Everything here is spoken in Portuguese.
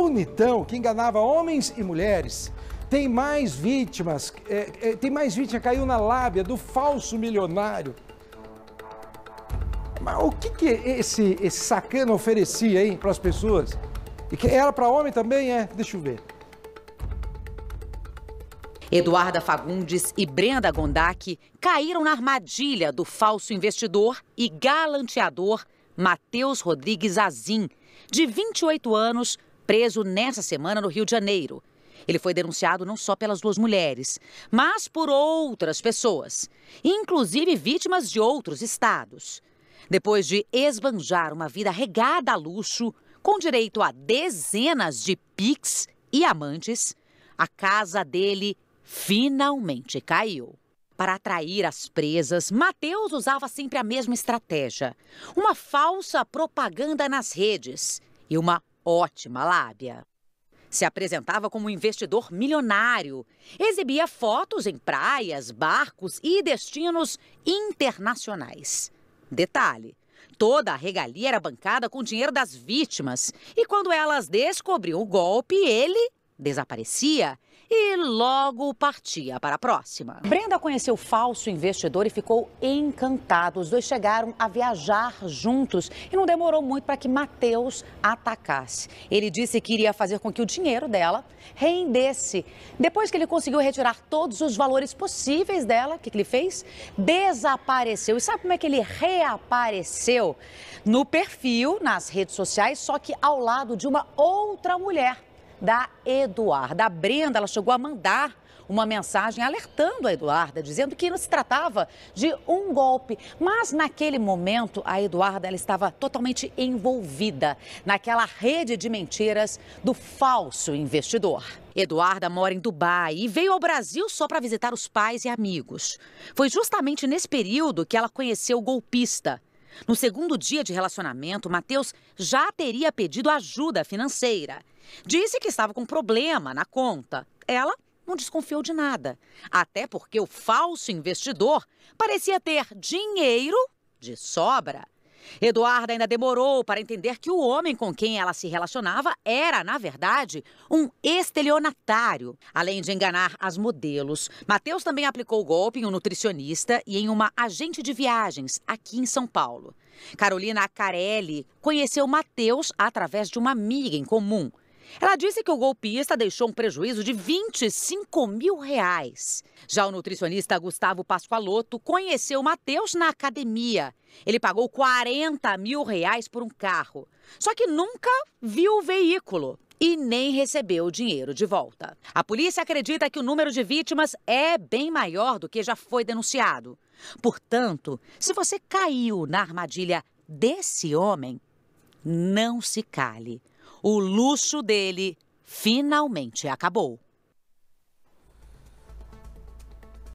bonitão que enganava homens e mulheres tem mais vítimas, é, é, tem mais vítima caiu na lábia do falso milionário. Mas o que, que esse, esse sacana oferecia aí para as pessoas? E que era para homem também? É, deixa eu ver. Eduarda Fagundes e Brenda Gondak caíram na armadilha do falso investidor e galanteador Matheus Rodrigues Azim, de 28 anos, preso nessa semana no Rio de Janeiro. Ele foi denunciado não só pelas duas mulheres, mas por outras pessoas, inclusive vítimas de outros estados. Depois de esbanjar uma vida regada a luxo, com direito a dezenas de pics e amantes, a casa dele finalmente caiu. Para atrair as presas, Mateus usava sempre a mesma estratégia: uma falsa propaganda nas redes e uma ótima lábia. Se apresentava como um investidor milionário, exibia fotos em praias, barcos e destinos internacionais. Detalhe: toda a regalia era bancada com dinheiro das vítimas, e quando elas descobriam o golpe, ele desaparecia e logo partia para a próxima. Brenda conheceu o falso investidor e ficou encantado. Os dois chegaram a viajar juntos e não demorou muito para que Matheus atacasse. Ele disse que iria fazer com que o dinheiro dela rendesse. Depois que ele conseguiu retirar todos os valores possíveis dela, o que, que ele fez? Desapareceu. E sabe como é que ele reapareceu? No perfil, nas redes sociais, só que ao lado de uma outra mulher da Eduarda. A Brenda, ela chegou a mandar uma mensagem alertando a Eduarda, dizendo que não se tratava de um golpe. Mas naquele momento, a Eduarda ela estava totalmente envolvida naquela rede de mentiras do falso investidor. Eduarda mora em Dubai e veio ao Brasil só para visitar os pais e amigos. Foi justamente nesse período que ela conheceu o golpista. No segundo dia de relacionamento, Matheus já teria pedido ajuda financeira. Disse que estava com problema na conta. Ela não desconfiou de nada, até porque o falso investidor parecia ter dinheiro de sobra. Eduarda ainda demorou para entender que o homem com quem ela se relacionava era, na verdade, um estelionatário. Além de enganar as modelos, Matheus também aplicou o golpe em um nutricionista e em uma agente de viagens aqui em São Paulo. Carolina Carelli conheceu Matheus através de uma amiga em comum. Ela disse que o golpista deixou um prejuízo de 25 mil reais. Já o nutricionista Gustavo Pascoaloto conheceu Matheus na academia. Ele pagou 40 mil reais por um carro. Só que nunca viu o veículo e nem recebeu o dinheiro de volta. A polícia acredita que o número de vítimas é bem maior do que já foi denunciado. Portanto, se você caiu na armadilha desse homem, não se cale. O luxo dele finalmente acabou.